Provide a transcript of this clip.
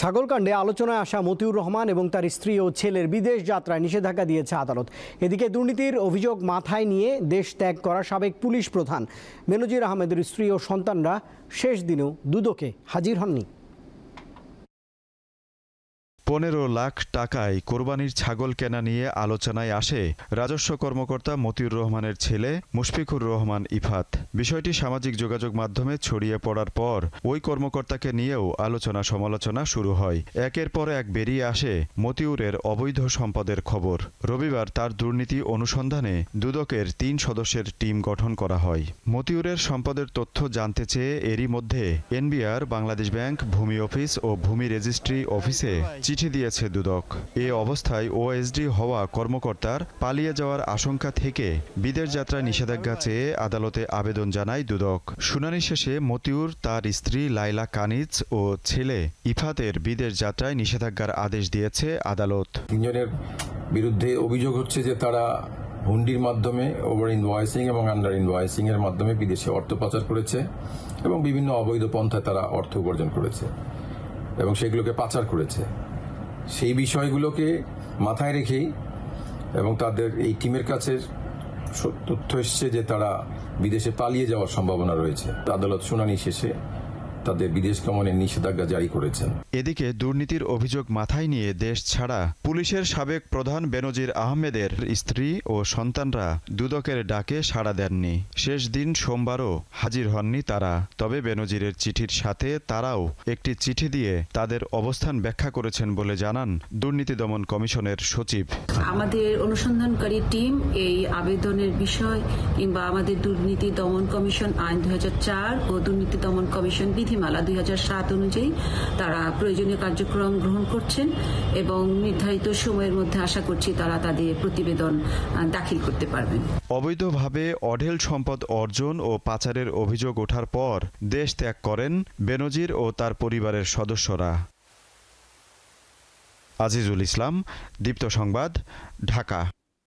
ছাগলকাণ্ডে আলোচনায় আসা মতিউর রহমান এবং তার স্ত্রী ও ছেলের বিদেশ যাত্রায় নিষেধাজ্ঞা দিয়েছে আদালত এদিকে দুর্নীতির অভিযোগ মাথায় নিয়ে দেশ ত্যাগ করা সাবেক পুলিশ প্রধান মেনজির আহমেদের স্ত্রী ও সন্তানরা শেষ দিনেও দুদকে হাজির হননি পনেরো লাখ টাকায় কোরবানির ছাগল কেনা নিয়ে আলোচনায় আসে রাজস্ব কর্মকর্তা মতিউর রহমানের ছেলে মুশফিকুর রহমান ইফাত বিষয়টি সামাজিক যোগাযোগ মাধ্যমে ছড়িয়ে পড়ার পর ওই কর্মকর্তাকে নিয়েও আলোচনা সমালোচনা শুরু হয় একের পর এক বেরিয়ে আসে মতিউরের অবৈধ সম্পদের খবর রবিবার তার দুর্নীতি অনুসন্ধানে দুদকের তিন সদস্যের টিম গঠন করা হয় মতিউরের সম্পদের তথ্য জানতে চেয়ে এরই মধ্যে এনবিআর বাংলাদেশ ব্যাংক ভূমি অফিস ও ভূমি রেজিস্ট্রি অফিসে চিঠি চিঠি দিয়েছে দুদক এ অবস্থায় ওএসডি হওয়া কর্মকর্তার পালিয়ে যাওয়ার আশঙ্কা থেকে বিদেশ যাত্রা নিষেধাজ্ঞা চেয়ে আদালতে আবেদন জানায় দুদক শুনানি শেষে মতিউর তার স্ত্রী লাইলা কানিজ ও ছেলে ইফাতের বিদেশ যাত্রায় নিষেধাজ্ঞার আদেশ দিয়েছে আদালত তিনজনের বিরুদ্ধে অভিযোগ হচ্ছে যে তারা হুন্ডির মাধ্যমে ওভার ইনভয়েসিং এবং আন্ডার ইনভয়েসিং এর মাধ্যমে বিদেশে অর্থ পাচার করেছে এবং বিভিন্ন অবৈধ পন্থায় তারা অর্থ উপার্জন করেছে এবং সেগুলোকে পাচার করেছে সেই বিষয়গুলোকে মাথায় রেখেই এবং তাদের এই টিমের কাছে তথ্য এসছে যে তারা বিদেশে পালিয়ে যাওয়ার সম্ভাবনা রয়েছে আদালত শুনানি শেষে তাদের বিদেশ গমনের নিষেধাজ্ঞা জারি করেছেন এদিকে দুর্নীতির অভিযোগ মাথায় নিয়ে দেশ ছাড়া পুলিশের সাবেক প্রধান বেনজির আহমেদের স্ত্রী ও সন্তানরা দুদকের ডাকে সাড়া দেননি শেষ দিন সোমবারও হাজির হননি তারা তবে বেনজিরের চিঠির সাথে তারাও একটি চিঠি দিয়ে তাদের অবস্থান ব্যাখ্যা করেছেন বলে জানান দুর্নীতি দমন কমিশনের সচিব আমাদের অনুসন্ধানকারী টিম এই আবেদনের বিষয় কিংবা আমাদের দুর্নীতি দমন কমিশন আইন দু ও দুর্নীতি দমন কমিশন বিধি নীতিমালা দুই অনুযায়ী তারা প্রয়োজনীয় কার্যক্রম গ্রহণ করছেন এবং নির্ধারিত সময়ের মধ্যে আশা করছি তারা তাদের প্রতিবেদন দাখিল করতে পারবেন অবৈধভাবে অঢেল সম্পদ অর্জন ও পাচারের অভিযোগ ওঠার পর দেশ ত্যাগ করেন বেনজির ও তার পরিবারের সদস্যরা আজিজুল ইসলাম দীপ্ত সংবাদ ঢাকা